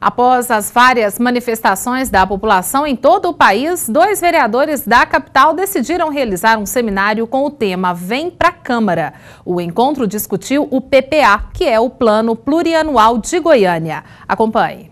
Após as várias manifestações da população em todo o país, dois vereadores da capital decidiram realizar um seminário com o tema Vem a Câmara. O encontro discutiu o PPA, que é o Plano Plurianual de Goiânia. Acompanhe.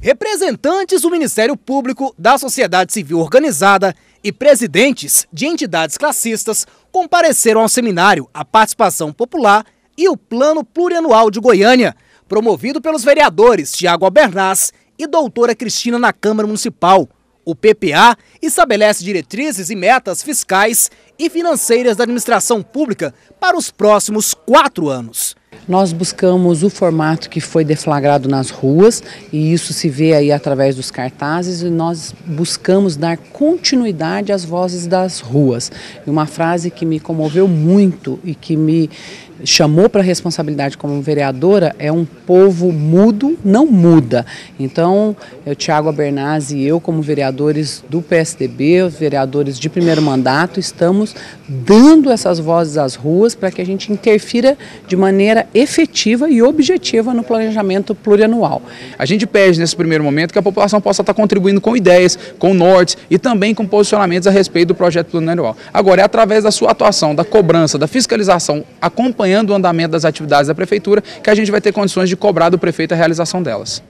Representantes do Ministério Público, da sociedade civil organizada e presidentes de entidades classistas compareceram ao seminário A Participação Popular e o Plano Plurianual de Goiânia promovido pelos vereadores Tiago Albernaz e doutora Cristina na Câmara Municipal. O PPA estabelece diretrizes e metas fiscais e financeiras da administração pública para os próximos quatro anos. Nós buscamos o formato que foi deflagrado nas ruas e isso se vê aí através dos cartazes e nós buscamos dar continuidade às vozes das ruas. E uma frase que me comoveu muito e que me chamou para a responsabilidade como vereadora é um povo mudo não muda. Então, o Tiago Abernaz e eu, como vereadores do PSDB, os vereadores de primeiro mandato, estamos dando essas vozes às ruas para que a gente interfira de maneira maneira efetiva e objetiva no planejamento plurianual. A gente pede nesse primeiro momento que a população possa estar contribuindo com ideias, com nortes e também com posicionamentos a respeito do projeto plurianual. Agora, é através da sua atuação, da cobrança, da fiscalização, acompanhando o andamento das atividades da Prefeitura, que a gente vai ter condições de cobrar do prefeito a realização delas.